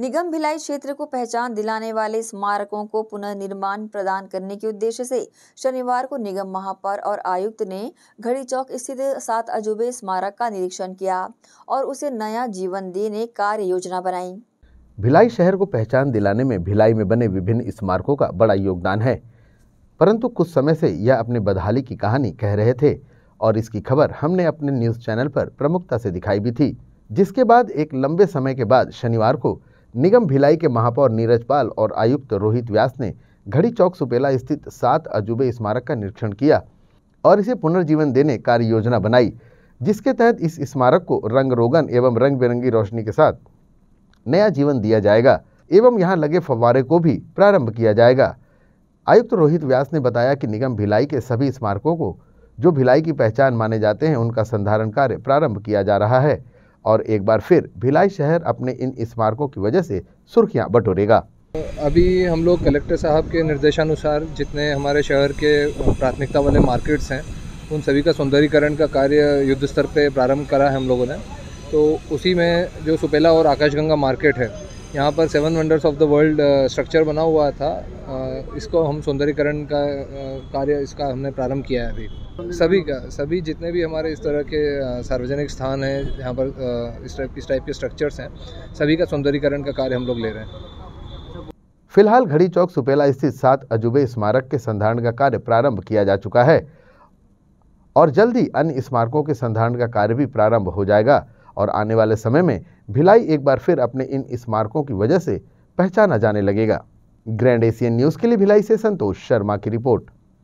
निगम भिलाई क्षेत्र को पहचान दिलाने वाले स्मारकों को पुनर्निर्माण प्रदान करने के उद्देश्य से शनिवार को निगम महापौर और आयुक्त ने घड़ी चौक स्थित सात अजूबे स्मारक का निरीक्षण किया और उसे नया जीवन देने कार्य योजना बनाई भिलाई शहर को पहचान दिलाने में भिलाई में बने विभिन्न स्मारकों का बड़ा योगदान है परंतु कुछ समय से यह अपने बदहाली की कहानी कह रहे थे और इसकी खबर हमने अपने न्यूज़ चैनल पर प्रमुखता से दिखाई भी थी जिसके बाद एक लंबे समय के बाद शनिवार को निगम भिलाई के महापौर नीरज पाल और आयुक्त रोहित व्यास ने घड़ी चौक सुपेला स्थित सात अजूबे स्मारक का निरीक्षण किया और इसे पुनर्जीवन देने कार्य योजना बनाई जिसके तहत इस स्मारक को रंग रोगन एवं रंग बिरंगी रोशनी के साथ नया जीवन दिया जाएगा एवं यहाँ लगे फव्वारे को भी प्रारंभ किया जाएगा आयुक्त रोहित व्यास ने बताया कि निगम भिलाई के सभी स्मारकों को जो भिलाई की पहचान माने जाते हैं उनका संधारण कार्य प्रारंभ किया जा रहा है और एक बार फिर भिलाई शहर अपने इन स्मारकों की वजह से सुर्खियाँ बटोरेगा अभी हम लोग कलेक्टर साहब के निर्देशानुसार जितने हमारे शहर के प्राथमिकता वाले मार्केट्स हैं उन सभी का सौंदर्यीकरण का कार्य युद्ध स्तर पर प्रारंभ करा है हम लोगों ने तो उसी में जो सुपेला और आकाशगंगा मार्केट है यहाँ पर seven wonders of the world structure बना हुआ था uh, इसको हम सौंदर्यकरण का uh, कार्य इसका हमने प्रारंभ किया है अभी सभी का सभी जितने भी हमारे इस तरह के uh, सार्वजनिक स्थान हैं जहाँ पर इस टाइप इस टाइप के स्ट्रक्चर्स हैं सभी का सौंदर्यकरण का कार्य हम लोग ले रहे हैं फिलहाल घड़ी चौक सुपेला स्थित सात अजूबे स्मारक के संधारण का कार्य प्रारंभ किया जा चुका है और जल्द ही अन्य स्मारकों के संधारण का कार्य भी प्रारंभ हो जाएगा और आने वाले समय में भिलाई एक बार फिर अपने इन स्मारकों की वजह से पहचाना जाने लगेगा ग्रैंड एशियन न्यूज़ के लिए भिलाई से संतोष शर्मा की रिपोर्ट